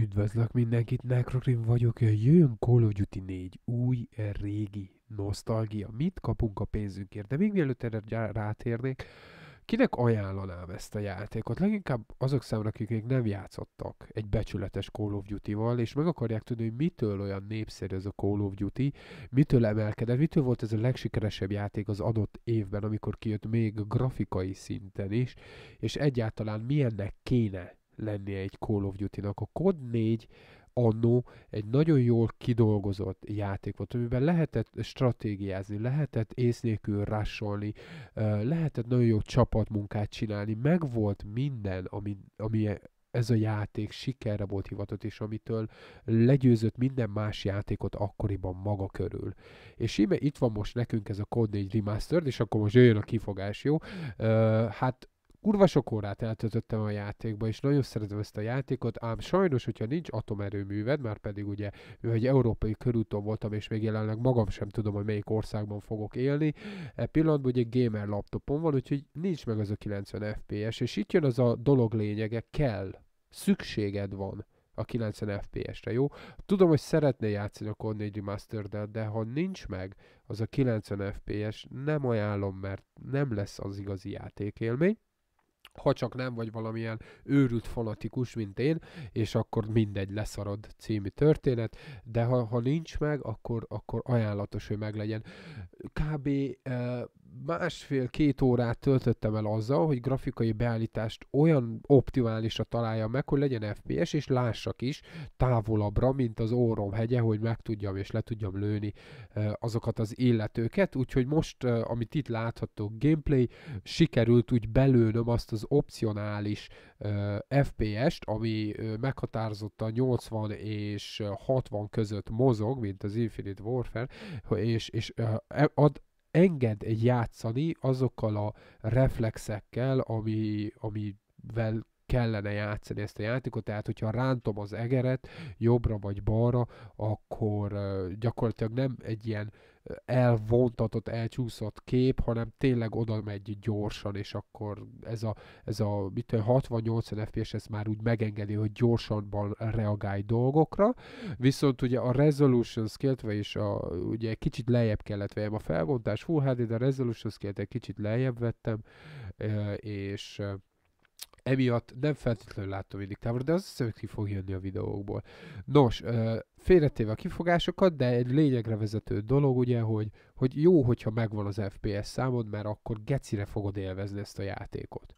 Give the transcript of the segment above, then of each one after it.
Üdvözlök mindenkit, Necrokrim vagyok, jön Call of Duty 4, új, régi, nosztalgia, mit kapunk a pénzünkért, de még mielőtt erre rátérnék, kinek ajánlanám ezt a játékot? Leginkább azok számára, akik még nem játszottak egy becsületes Call of Duty-val, és meg akarják tudni, hogy mitől olyan népszerű ez a Call of Duty, mitől emelkedett, mitől volt ez a legsikeresebb játék az adott évben, amikor kijött még grafikai szinten is, és egyáltalán milyennek kéne lennie egy Call of Duty-nak. A COD 4 annó egy nagyon jól kidolgozott játék volt, amiben lehetett stratégiázni, lehetett ész nélkül rásolni, lehetett nagyon jó csapatmunkát csinálni, meg volt minden, ami, ami ez a játék sikerre volt hivatott, és amitől legyőzött minden más játékot akkoriban maga körül. És íme itt van most nekünk ez a Code 4 Remastered, és akkor most jöjjön a kifogás, jó? hát Kurva sok órát eltöltöttem a játékba, és nagyon szeretem ezt a játékot, ám sajnos, hogyha nincs atomerőműved, már pedig ugye egy európai körúton voltam, és még jelenleg magam sem tudom, hogy melyik országban fogok élni, e pillanatban ugye gamer laptopon van, úgyhogy nincs meg az a 90 FPS, és itt jön az a dolog lényege, kell, szükséged van a 90 FPS-re, jó? Tudom, hogy szeretné játszani a Con 4 de, de ha nincs meg az a 90 FPS, nem ajánlom, mert nem lesz az igazi játékélmény ha csak nem vagy valamilyen őrült fanatikus, mint én, és akkor mindegy, leszarod című történet, de ha, ha nincs meg, akkor, akkor ajánlatos, hogy meglegyen. Kb. Uh, másfél-két órát töltöttem el azzal, hogy grafikai beállítást olyan optimálisra találjam meg, hogy legyen FPS, és lássak is távolabbra, mint az órom hegye, hogy meg tudjam és le tudjam lőni azokat az illetőket. Úgyhogy most, amit itt láthattok gameplay, sikerült úgy belőnöm azt az opcionális FPS-t, ami a 80 és 60 között mozog, mint az Infinite Warfare, és, és e, ad enged játszani azokkal a reflexekkel, ami, amivel kellene játszani ezt a játékot, tehát hogyha rántom az egeret jobbra vagy balra, akkor gyakorlatilag nem egy ilyen elvontatott, elcsúszott kép, hanem tényleg oda megy gyorsan, és akkor ez a, ez a mit tudom, 68 FPS ez már úgy megengedi, hogy gyorsabban reagálj dolgokra, viszont ugye a resolution skill és a, ugye kicsit lejjebb kellett vejem a felvontás Full HD, de a resolution skill egy kicsit lejjebb vettem, és emiatt nem feltétlenül látom mindig távol, de az hiszem, hogy ki fog jönni a videókból. Nos, félretéve a kifogásokat, de egy lényegre vezető dolog ugye, hogy, hogy jó, hogyha megvan az FPS számod, mert akkor gecire fogod élvezni ezt a játékot.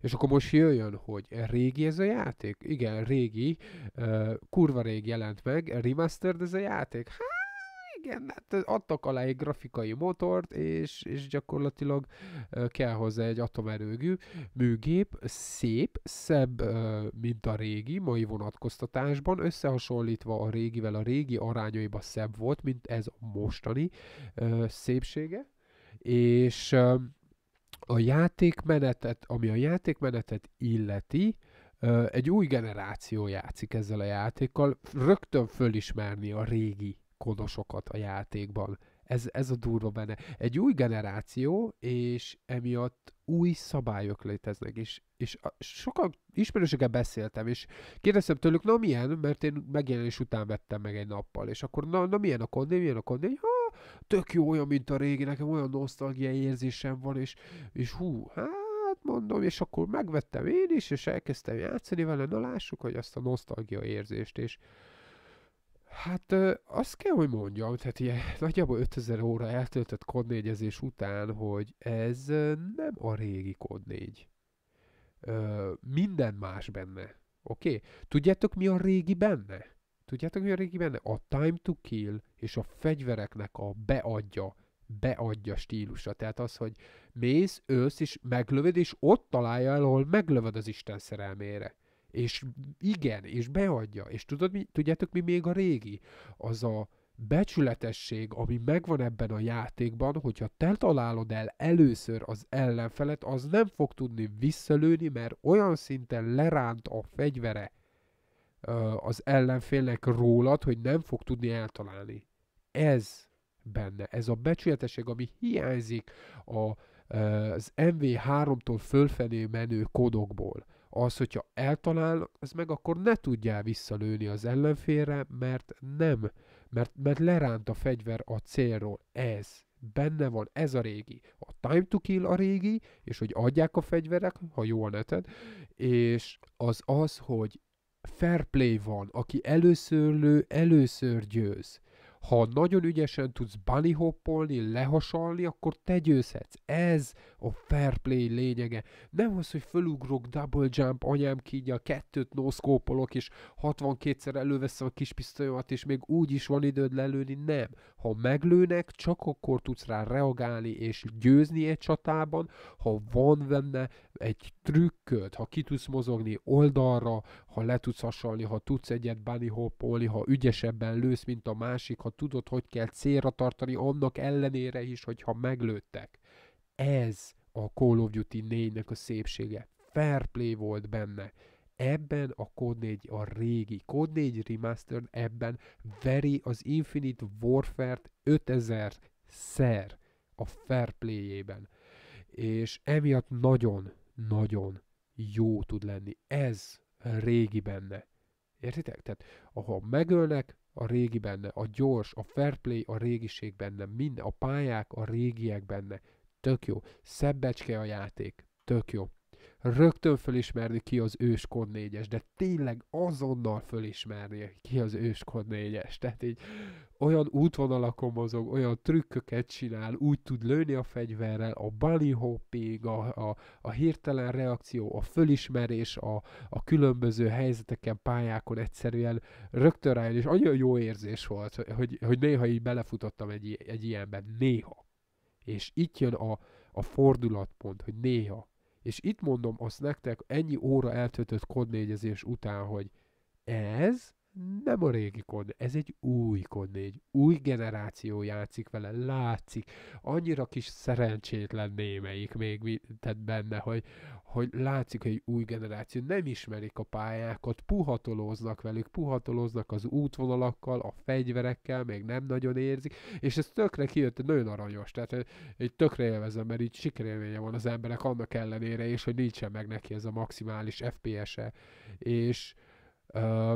És akkor most jöjjön, hogy régi ez a játék? Igen, régi, kurva rég jelent meg, remastered ez a játék? Hát, igen, hát adtak alá egy grafikai motort, és, és gyakorlatilag kell hozzá egy atomerőgű műgép, szép, szebb, mint a régi, mai vonatkoztatásban, összehasonlítva a régivel, a régi arányaiba szebb volt, mint ez a mostani szépsége, és a játékmenetet, ami a játékmenetet illeti, egy új generáció játszik ezzel a játékkal, rögtön fölismerni a régi gonoszokat a játékban. Ez, ez a durva benne. Egy új generáció, és emiatt új szabályok léteznek, és, és a, sokan ismerősökkel beszéltem, és kérdeztem tőlük, na milyen, mert én megjelenés után vettem meg egy nappal, és akkor na, na milyen a kondé, milyen a kondé, ha, tök jó olyan, mint a régi, nekem olyan nosztalgiai érzésem van, és, és hú, hát, mondom, és akkor megvettem én is, és elkezdtem játszani vele, na lássuk, hogy azt a nosztalgia érzést, és Hát azt kell, hogy mondjam, tehát ilyen nagyjából 5000 óra eltöltött kod 4 után, hogy ez nem a régi kod 4. Ö, minden más benne. Oké? Okay? Tudjátok, mi a régi benne? Tudjátok, mi a régi benne? A Time to Kill és a fegyvereknek a beadja, beadja stílusa. Tehát az, hogy mész, ősz és meglövöd, és ott találja el, ahol meglövöd az Isten szerelmére. És igen, és beadja. És tudod, mi, tudjátok mi még a régi? Az a becsületesség, ami megvan ebben a játékban, hogyha te találod el először az ellenfelet, az nem fog tudni visszalőni, mert olyan szinten leránt a fegyvere az ellenfélnek rólad, hogy nem fog tudni eltalálni. Ez benne, ez a becsületesség, ami hiányzik a, az MV3-tól fölfelé menő kodokból az, hogyha eltalál, az meg akkor ne tudjál visszalőni az ellenfélre, mert nem, mert, mert leránt a fegyver a célról. Ez, benne van, ez a régi. A time to kill a régi, és hogy adják a fegyverek, ha jól neted, és az az, hogy fair play van, aki először lő, először győz ha nagyon ügyesen tudsz bunny hoppolni, lehasalni, akkor te győzhetsz. Ez a fair play lényege. Nem az, hogy fölugrok double jump, anyám kínja, kettőt noszkópolok, és 62-szer előveszem a kis pisztolyomat, és még úgy is van időd lelőni, nem. Ha meglőnek, csak akkor tudsz rá reagálni és győzni egy csatában, ha van benne egy trükköd, ha ki tudsz mozogni oldalra, ha le tudsz hasalni, ha tudsz egyet bunny hoppolni, ha ügyesebben lősz, mint a másik, ha tudod, hogy kell célra tartani, annak ellenére is, hogyha meglőttek. Ez a Call of Duty 4-nek a szépsége. Fair play volt benne ebben a Code 4, a régi Code 4 Remastered ebben veri az Infinite Warfare-t 5000 szer a fair play-ében. És emiatt nagyon, nagyon jó tud lenni. Ez régi benne. Értitek? Tehát ahol megölnek, a régi benne, a gyors, a fair play, a régiség benne, minden, a pályák, a régiek benne. Tök jó. Szebbecske a játék. Tök jó rögtön fölismerni ki az őskod négyes, de tényleg azonnal fölismerni ki az őskod négyes. Tehát így olyan útvonalakon mozog, olyan trükköket csinál, úgy tud lőni a fegyverrel, a bunny hopping, a, a, a hirtelen reakció, a fölismerés, a, a különböző helyzeteken, pályákon egyszerűen rögtön rájön, és annyira jó érzés volt, hogy, hogy néha így belefutottam egy, egy ilyenben, néha. És itt jön a, a fordulatpont, hogy néha, és itt mondom azt nektek ennyi óra eltöltött kodnégyezés után, hogy ez nem a régi kod, ez egy új kod, egy új generáció játszik vele, látszik, annyira kis szerencsétlen némelyik még tehát benne, hogy, hogy látszik, hogy egy új generáció, nem ismerik a pályákat, puhatolóznak velük, puhatolóznak az útvonalakkal, a fegyverekkel, még nem nagyon érzik, és ez tökre kijött, nagyon aranyos, tehát egy tökre élvezem, mert így sikerélménye van az emberek annak ellenére, és hogy nincsen meg neki ez a maximális FPS-e, és uh,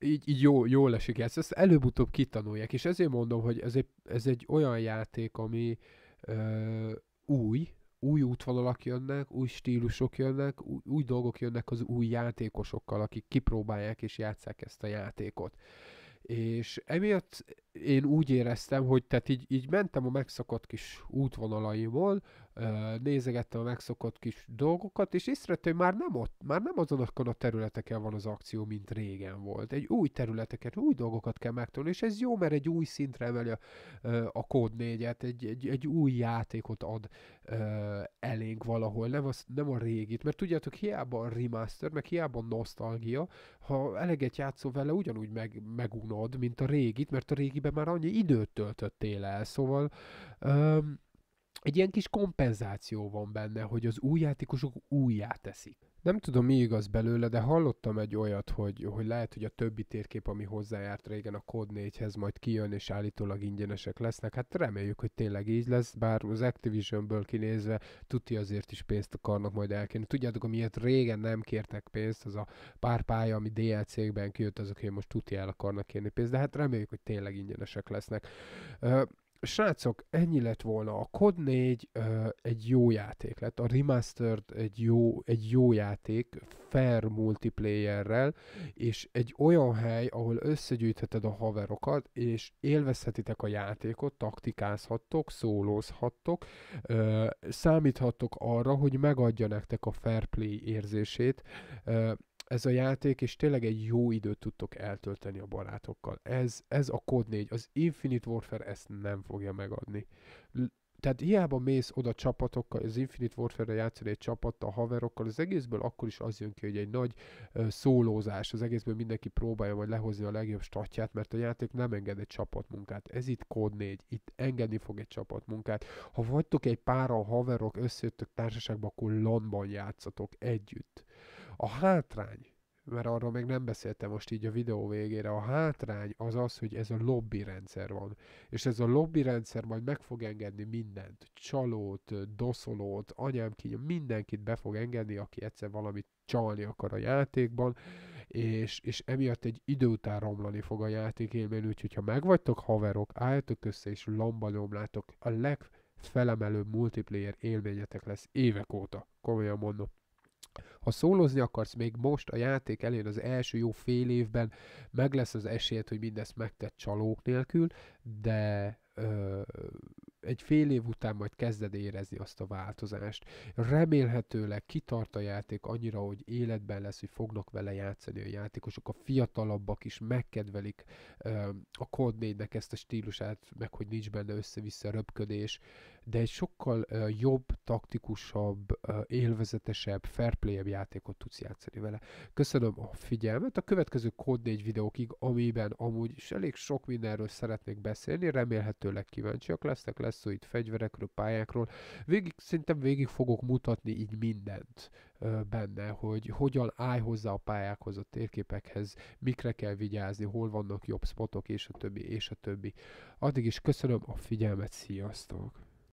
így, így jó, jó lesik ezt, ezt előbb-utóbb kitanulják, és ezért mondom, hogy ez egy, ez egy olyan játék, ami ö, új, új útvonalak jönnek, új stílusok jönnek, új, új dolgok jönnek az új játékosokkal, akik kipróbálják és játszák ezt a játékot. És emiatt én úgy éreztem, hogy tehát így, így mentem a megszakadt kis útvonalaimon, nézegette a megszokott kis dolgokat, és észrevette, hogy már nem ott, már nem azonokon a területeken van az akció, mint régen volt. Egy új területeket, új dolgokat kell megtanulni, és ez jó, mert egy új szintre emeli a, a kód négyet, egy, egy, egy új játékot ad elénk valahol, nem, az, nem a régit, mert tudjátok, hiába a remaster, meg hiába a nosztalgia, ha eleget játszol vele, ugyanúgy meg, megunod, mint a régit, mert a régiben már annyi időt töltöttél el, szóval Um, egy ilyen kis kompenzáció van benne, hogy az új játékosok újjá teszik. Nem tudom, mi igaz belőle, de hallottam egy olyat, hogy, hogy lehet, hogy a többi térkép, ami hozzájárt régen a Code 4-hez, majd kijön és állítólag ingyenesek lesznek. Hát reméljük, hogy tényleg így lesz, bár az Activisionből kinézve tuti azért is pénzt akarnak majd elkérni. Tudjátok, amiért régen nem kértek pénzt, az a pár pálya, ami DLC-kben kijött, azok, hogy most tuti el akarnak kérni pénzt, de hát reméljük, hogy tényleg ingyenesek lesznek srácok, ennyi lett volna. A COD 4 ö, egy jó játék lett, a Remastered egy jó, egy jó játék, fair multiplayerrel, és egy olyan hely, ahol összegyűjtheted a haverokat, és élvezhetitek a játékot, taktikázhattok, szólózhattok, ö, számíthattok arra, hogy megadja nektek a fair play érzését, Ö, ez a játék, és tényleg egy jó időt tudtok eltölteni a barátokkal. Ez, ez a kod 4, az Infinite Warfare ezt nem fogja megadni. Tehát hiába mész oda csapatokkal, az Infinite Warfare-re játszani egy csapattal, haverokkal, az egészből akkor is az jön ki, hogy egy nagy uh, szólózás, az egészből mindenki próbálja majd lehozni a legjobb statját, mert a játék nem enged egy csapatmunkát. Ez itt kód 4, itt engedni fog egy csapatmunkát. Ha vagytok egy pára haverok, összejöttök társaságba, akkor lanban játszatok együtt. A hátrány, mert arról még nem beszéltem most így a videó végére, a hátrány az az, hogy ez a lobby rendszer van. És ez a lobby rendszer majd meg fog engedni mindent. Csalót, doszolót, anyám ki, mindenkit be fog engedni, aki egyszer valamit csalni akar a játékban, és, és emiatt egy idő után romlani fog a játék élmény, úgyhogy ha megvagytok haverok, álltok össze és lomba nyomlátok, a legfelemelőbb multiplayer élményetek lesz évek óta, komolyan mondom. Ha szólozni akarsz még most a játék elén az első jó fél évben, meg lesz az esélyed, hogy mindezt megtett csalók nélkül, de ö, egy fél év után majd kezded érezni azt a változást. Remélhetőleg kitart a játék annyira, hogy életben lesz, hogy fognak vele játszani a játékosok, a fiatalabbak is megkedvelik ö, a kodnének ezt a stílusát, meg hogy nincs benne össze-vissza röpködés. Ö, de egy sokkal uh, jobb, taktikusabb, uh, élvezetesebb, fairplay-ebb játékot tudsz játszani vele. Köszönöm a figyelmet. A következő Code 4 videókig, amiben amúgy is elég sok mindenről szeretnék beszélni, remélhetőleg kíváncsiak lesznek, lesz szó itt fegyverekről, pályákról. Végig, szerintem végig fogok mutatni így mindent benne, hogy hogyan állj hozzá a pályákhoz, a térképekhez, mikre kell vigyázni, hol vannak jobb spotok, és a többi, és a többi. Addig is köszönöm a figyelmet, sziasztok!